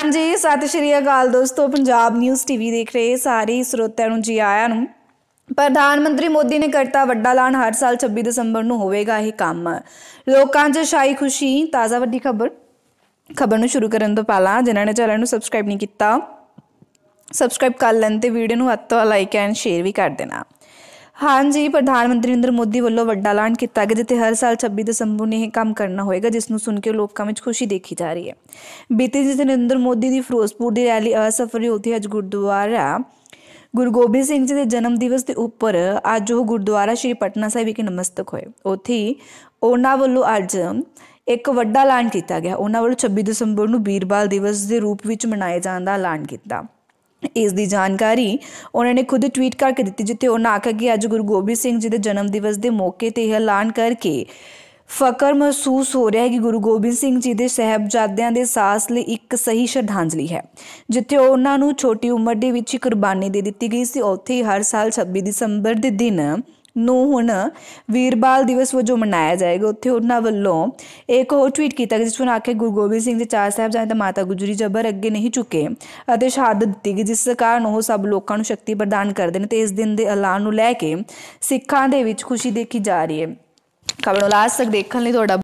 ਹਾਂਜੀ ਸਤਿ ਸ਼੍ਰੀ ਅਕਾਲ ਦੋਸਤੋ ਪੰਜਾਬ ਨਿਊਜ਼ ਟੀਵੀ ਦੇਖ ਰਹੇ ਸਾਰੇ ਸਰੋਤਿਆਂ ਨੂੰ ਜੀ ਆਇਆਂ ਨੂੰ ਪ੍ਰਧਾਨ ਮੰਤਰੀ ਮੋਦੀ ਨੇ ਕਰਤਾ ਵੱਡਾ ਐਲਾਨ ਹਰ ਸਾਲ 26 ਦਸੰਬਰ ਨੂੰ ਹੋਵੇਗਾ ਇਹ ਕੰਮ ਲੋਕਾਂ 'ਚ ਸ਼ਾਈ ਖੁਸ਼ੀ ਤਾਜ਼ਾ ਵੱਡੀ ਖਬਰ ਖਬਰ ਨੂੰ ਸ਼ੁਰੂ ਕਰਨ ਤੋਂ ਪਹਿਲਾਂ ਜਿਨ੍ਹਾਂ ਨੇ ਚੈਨਲ ਨੂੰ ਸਬਸਕ੍ਰਾਈਬ ਨਹੀਂ ਕੀਤਾ ਸਬਸਕ੍ਰਾਈਬ ਕਰ ਲੈਣ ਤੇ ਵੀਡੀਓ ਨੂੰ ਅੱਤੋਂ ਲਾਈਕ ਐਂਡ ਸ਼ੇਅਰ ਵੀ ਕਰ ਦੇਣਾ ਹਾਂਜੀ ਪ੍ਰਧਾਨ ਮੰਤਰੀ ਨਰਿੰਦਰ ਮੋਦੀ ਵੱਲੋਂ ਵੱਡਾ ਐਲਾਨ ਕੀਤਾ ਗਿਆ ਜਿੱਥੇ ਹਰ ਸਾਲ 26 ਦਸੰਬਰ ਨੂੰ ਇਹ ਕੰਮ ਕਰਨਾ ਹੋਏਗਾ ਜਿਸ ਨੂੰ ਸੁਣ ਕੇ ਲੋਕਾਂ ਵਿੱਚ ਖੁਸ਼ੀ ਦੇਖੀ ਜਾ ਰਹੀ ਹੈ ਬੀਤੇ ਜਿਸ ਨਰਿੰਦਰ ਮੋਦੀ ਦੀ ਫਿਰੋਜ਼ਪੁਰ ਦੀ ਰੈਲੀ ਅਸਫਲ ਹੋਈ ਉੱਥੇ ਅੱਜ ਗੁਰਦੁਆਰਾ ਗੁਰੂ ਗੋਬਿੰਦ ਸਿੰਘ ਜੀ ਦੇ ਜਨਮ ਦਿਵਸ ਦੇ ਉੱਪਰ ਅੱਜ ਉਹ ਗੁਰਦੁਆਰਾ ਸ਼੍ਰੀ ਪਟਨਾ ਸਾਹਿਬ ਵਿਖੇ ਨਮਸਤਕ ਹੋਏ ਉੱਥੇ ਉਹਨਾਂ ਵੱਲੋਂ ਅੱਜ ਇੱਕ ਵੱਡਾ ਐਲਾਨ ਕੀਤਾ ਗਿਆ ਉਹਨਾਂ ਵੱਲੋਂ 26 ਦਸੰਬਰ ਨੂੰ ਬੀਰਬਾਲ ਦਿਵਸ ਦੇ ਰੂਪ ਵਿੱਚ ਮਨਾਏ ਜਾਣ ਦਾ ਐਲਾਨ ਕੀਤਾ ਇਸ ਦੀ ਜਾਣਕਾਰੀ ਉਹਨਾਂ ਨੇ ਖੁਦ ਟਵੀਟ ਕਰਕੇ ਦਿੱਤੀ ਜਿੱਥੇ ਉਹਨਾਂ ਆਖਿਆ ਕਿ ਅੱਜ ਗੁਰੂ ਗੋਬਿੰਦ ਸਿੰਘ ਜੀ ਦੇ ਜਨਮ ਦਿਵਸ ਦੇ ਮੌਕੇ ਤੇ ਇਹ ਐਲਾਨ ਕਰਕੇ ਫਕਰ ਮਹਿਸੂਸ ਹੋ ਰਿਹਾ ਹੈ ਕਿ ਗੁਰੂ ਗੋਬਿੰਦ ਸਿੰਘ ਜੀ ਦੇ ਸਹਿਬਜ਼ਾਦਿਆਂ ਦੇ ਸਾਹਸ ਲਈ ਇੱਕ ਸਹੀ ਸ਼ਰਧਾਂਜਲੀ ਹੈ ਜਿੱਥੇ ਉਹਨਾਂ ਨੂੰ ਛੋਟੀ ਉਮਰ ਦੇ ਵਿੱਚ ਹੀ ਕੁਰਬਾਨੀ ਦੇ ਦਿੱਤੀ ਗਈ ਸੀ ਉੱਥੇ ਹੀ ਹਰ ਸਾਲ 26 ਦਸੰਬਰ ਦੇ ਦਿਨ ਨੂੰ ਹੁਣ ਵੀਰਬਾਲ ਦਿਵਸ ਵਜੋਂ ਮਨਾਇਆ ਜਾਏਗਾ ਉੱਥੇ ਉਹਨਾਂ ਵੱਲੋਂ ਇੱਕ ਹੋਰ ਟਵੀਟ ਕੀਤਾ ਜਿਸ ਵਿੱਚ ਆਖੇ ਗੁਰੂ ਗੋਬਿੰਦ ਸਿੰਘ ਦੇ ਚਾਰ ਸਾਹਿਬਜ਼ਾਦੇ ਤੇ ਮਾਤਾ ਗੁਜਰੀ ਜਬਰ ਅੱਗੇ ਨਹੀਂ ਚੁੱਕੇ ਅਤੇ ਸ਼ਹਾਦਤ ਦਿੱਤੀ ਕਿ ਜਿਸ ਕਾਰਨ ਉਹ ਸਭ ਲੋਕਾਂ ਨੂੰ ਸ਼ਕਤੀ ਪ੍ਰਦਾਨ ਕਰਦੇ ਨੇ ਤੇ ਇਸ ਦਿਨ ਦੇ ਐਲਾਨ ਨੂੰ ਲੈ ਕੇ ਸਿੱਖਾਂ ਦੇ ਵਿੱਚ ਖੁਸ਼ੀ ਦੇਖੀ ਜਾ ਰਹੀ ਹੈ ਖਬਰ ਨੂੰ ਲਾਸਟ ਤੱਕ ਦੇਖਣ ਲਈ ਤੁਹਾਡਾ